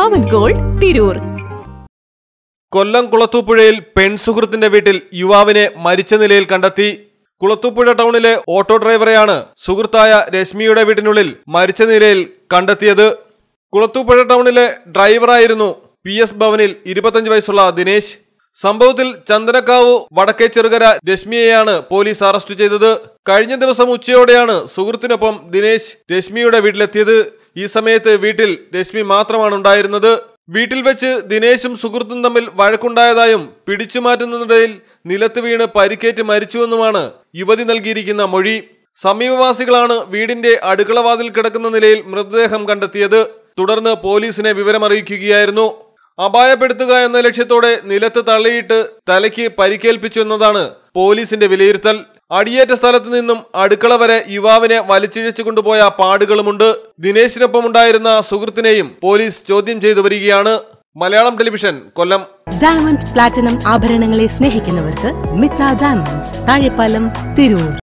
പവൻ gold Tirur കൊല്ലം കുളത്തൂപ്പുഴയിൽ പെൺസുഹൃത്തിന്റെ വീട്ടിൽ യുവാവിനെ മരിച്ച നിലയിൽ കണ്ടെത്തി കുളത്തൂപ്പുഴ ടൗണിലെ ഓട്ടോ ഡ്രൈവറെയാണ് സുഹൃത്തായ രശ്മിയുടെ വീട്ടിനുള്ളിൽ മരിച്ച നിലയിൽ കണ്ടെത്തിയത് കുളത്തൂപ്പുഴ ടൗണിലെ ഡ്രൈവറായിരുന്നു പി എസ് ഭവനിൽ ഇരുപത്തഞ്ച് വയസ്സുള്ള ദിനേശ് സംഭവത്തിൽ ചന്ദനക്കാവ് വടക്കേ ചെറുകര രശ്മിയെയാണ് പോലീസ് അറസ്റ്റ് ചെയ്തത് കഴിഞ്ഞ ദിവസം ഉച്ചയോടെയാണ് സുഹൃത്തിനൊപ്പം ദിനേശ് രശ്മിയുടെ വീട്ടിലെത്തിയത് ഈ സമയത്ത് വീട്ടിൽ രശ്മി മാത്രമാണ് ഉണ്ടായിരുന്നത് വീട്ടിൽ വെച്ച് ദിനേശും സുഹൃത്തും തമ്മിൽ വഴക്കുണ്ടായതായും പിടിച്ചു മാറ്റുന്നതിനിടയിൽ നിലത്ത് വീണ് പരിക്കേറ്റ് മരിച്ചുവെന്നുമാണ് യുവതി നൽകിയിരിക്കുന്ന മൊഴി സമീപവാസികളാണ് വീടിന്റെ അടുക്കളവാതിൽ കിടക്കുന്ന നിലയിൽ മൃതദേഹം കണ്ടെത്തിയത് തുടർന്ന് പോലീസിനെ വിവരമറിയിക്കുകയായിരുന്നു അപായപ്പെടുത്തുക എന്ന ലക്ഷ്യത്തോടെ നിലത്ത് തള്ളിയിട്ട് തലയ്ക്ക് പരിക്കേൽപ്പിച്ചു എന്നതാണ് പോലീസിന്റെ വിലയിരുത്തൽ അടിയേറ്റ സ്ഥലത്ത് നിന്നും അടുക്കള വരെ യുവാവിനെ വലിച്ചിഴച്ചു കൊണ്ടുപോയ പാടുകളുമുണ്ട് ദിനേശിനൊപ്പം ഉണ്ടായിരുന്ന സുഹൃത്തിനെയും പോലീസ് ചോദ്യം ചെയ്തു വരികയാണ് Malayalam television Kollam diamond platinum ആഭരണങ്ങളെ സ്നേഹിക്കുന്നവർക്ക് മിത്ര ഡയമണ്ട്സ് താഴെപ്പാലം തിരൂർ